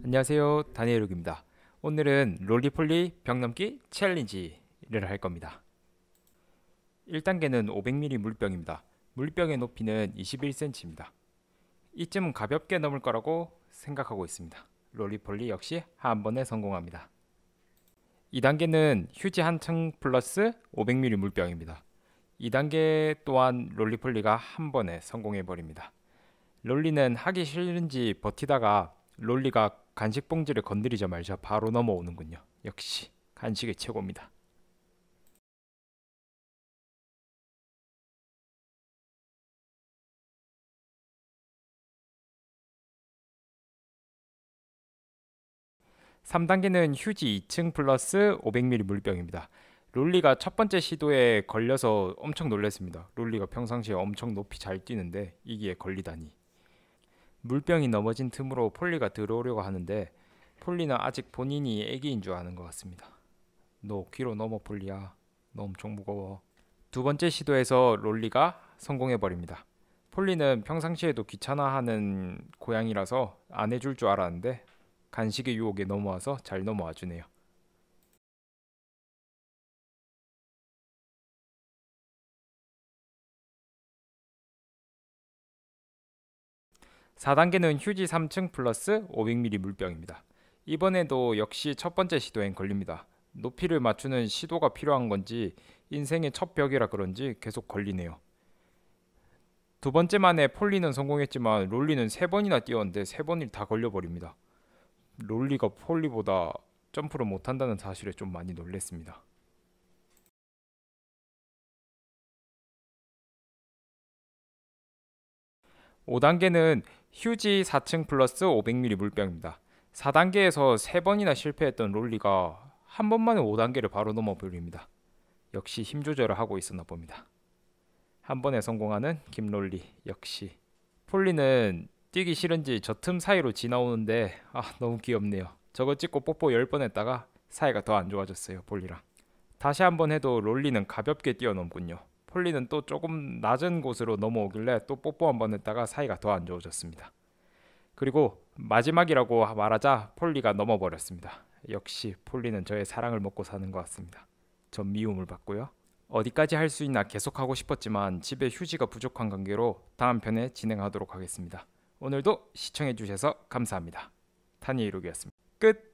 음. 안녕하세요 다니엘욱입니다 오늘은 롤리폴리 병넘기 챌린지를 할 겁니다 1단계는 500ml 물병입니다 물병의 높이는 21cm입니다 이쯤은 가볍게 넘을 거라고 생각하고 있습니다 롤리폴리 역시 한 번에 성공합니다 2단계는 휴지 한층 플러스 500ml 물병입니다 2단계 또한 롤리폴리가 한 번에 성공해 버립니다 롤리는 하기 싫은지 버티다가 롤리가 간식 봉지를 건드리자 마자 바로 넘어오는군요. 역시 간식의 최고입니다. 3단계는 휴지 2층 플러스 500ml 물병입니다. 롤리가 첫 번째 시도에 걸려서 엄청 놀랐습니다. 롤리가 평상시에 엄청 높이 잘 뛰는데 이기에 걸리다니. 물병이 넘어진 틈으로 폴리가 들어오려고 하는데 폴리는 아직 본인이 애기인 줄 아는 것 같습니다. 너 귀로 넘어 폴리야. 너 엄청 무거워. 두 번째 시도에서 롤리가 성공해버립니다. 폴리는 평상시에도 귀찮아하는 고양이라서 안 해줄 줄 알았는데 간식의 유혹에 넘어와서 잘 넘어와 주네요. 4단계는 휴지 3층 플러스 5 0 0 m m 물병입니다. 이번에도 역시 첫 번째 시도엔 걸립니다. 높이를 맞추는 시도가 필요한 건지 인생의 첫 벽이라 그런지 계속 걸리네요. 두 번째 만에 폴리는 성공했지만 롤리는 세 번이나 뛰었는데 세 번이 다 걸려버립니다. 롤리가 폴리보다 점프를 못한다는 사실에 좀 많이 놀랬습니다. 5단계는 휴지 4층 플러스 500ml 물병입니다. 4단계에서 3번이나 실패했던 롤리가 한 번만에 5단계를 바로 넘어버립니다. 역시 힘 조절을 하고 있었나 봅니다. 한 번에 성공하는 김롤리 역시 폴리는 뛰기 싫은지 저 틈 사이로 지나오는데 아 너무 귀엽네요. 저거 찍고 뽀뽀 10번 했다가 사이가 더 안 좋아졌어요 폴리랑 다시 한 번 해도 롤리는 가볍게 뛰어넘군요. 폴리는 또 조금 낮은 곳으로 넘어오길래 또 뽀뽀 한번 했다가 사이가 더 안 좋아졌습니다. 그리고 마지막이라고 말하자 폴리가 넘어버렸습니다. 역시 폴리는 저의 사랑을 먹고 사는 것 같습니다. 전 미움을 받고요. 어디까지 할 수 있나 계속하고 싶었지만 집에 휴지가 부족한 관계로 다음 편에 진행하도록 하겠습니다. 오늘도 시청해주셔서 감사합니다. 탄니 이루기였습니다. 끝!